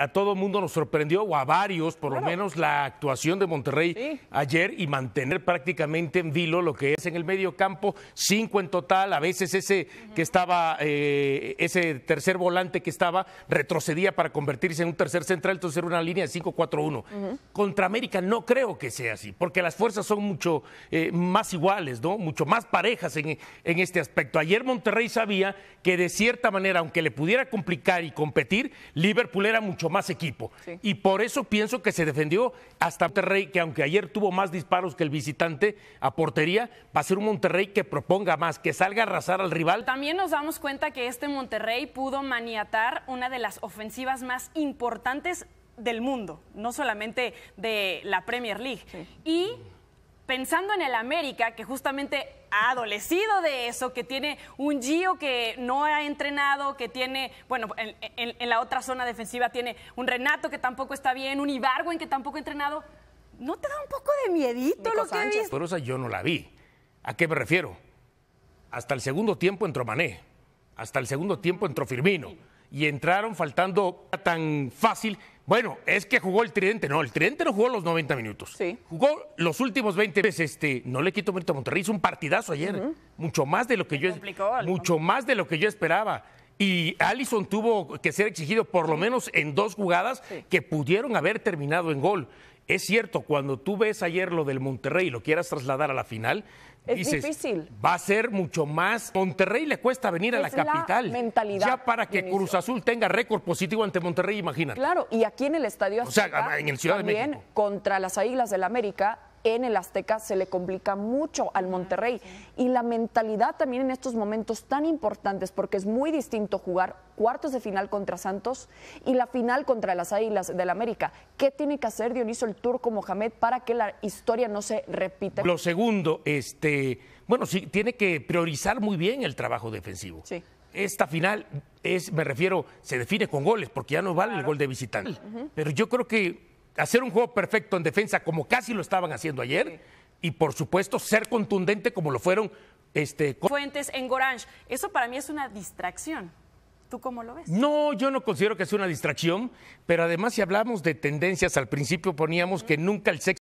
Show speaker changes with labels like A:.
A: a todo mundo nos sorprendió, o a varios, por lo menos, la actuación de Monterrey ayer y mantener prácticamente en vilo lo que es en el medio campo, cinco en total, a veces ese que estaba, eh, ese tercer volante que estaba, retrocedía para convertirse en un tercer central, entonces era una línea de 5-4-1. Contra América no creo que sea así, porque las fuerzas son mucho eh, más iguales, ¿no? Mucho más parejas en, en este aspecto. Ayer Monterrey sabía que de cierta manera, aunque le pudiera complicar y competir, Liverpool era mucho más equipo. Y por eso pienso que se defendió hasta Monterrey, que aunque ayer tuvo más disparos que el visitante a portería, va a ser un Monterrey que proponga más, que salga a arrasar al rival.
B: También nos damos cuenta que este Monterrey pudo maniatar una de las ofensivas más importantes del mundo, no solamente de la Premier League. Y pensando en el América, que justamente ha adolecido de eso, que tiene un Gio que no ha entrenado, que tiene, bueno, en, la otra zona defensiva tiene un Renato que tampoco está bien, un Ibargüen que tampoco ha entrenado. ¿No te da un poco de
A: miedito lo que Pero esa yo no la vi. ¿A qué me refiero? Hasta el segundo tiempo entró Mané, hasta el segundo tiempo entró Firmino, y entraron faltando tan fácil bueno, es que jugó el tridente, no, el tridente no jugó los 90 minutos. Sí. Jugó los últimos 20 veces, pues, este, no le quito mérito a Monterrey, hizo un partidazo ayer, mucho más de lo que yo mucho más de lo que yo esperaba y Allison tuvo que ser exigido por lo menos en dos jugadas que pudieron haber terminado en gol. Es cierto, cuando tú ves ayer lo del Monterrey y lo quieras trasladar a la final, es difícil. Va a ser mucho más. Monterrey le cuesta venir a la capital. mentalidad. Ya para que Cruz Azul tenga récord positivo ante Monterrey, imagínate.
C: Claro, y aquí en el Estadio Azteca, o sea, en el Ciudad de México. contra las Águilas del América, en el Azteca se le complica mucho al ah, Monterrey. Y la mentalidad también en estos momentos tan importantes, porque es muy distinto jugar cuartos de final contra Santos y la final contra las Águilas del América. ¿Qué tiene que hacer Dioniso el Turco Mohamed para que la historia no se repita? Lo
A: segundo, este, bueno, sí, tiene que priorizar muy bien el trabajo defensivo. Sí esta final es, me refiero, se define con goles, porque ya no vale el gol de visitante. Pero yo creo que hacer un juego perfecto en defensa como casi lo estaban haciendo ayer y por supuesto ser contundente como lo fueron este Fuentes en Gorange. Eso
B: para mí es una distracción. ¿Tú cómo lo ves?
A: No, yo no considero que sea una distracción, pero además si hablamos de tendencias, al principio poníamos que nunca el sexo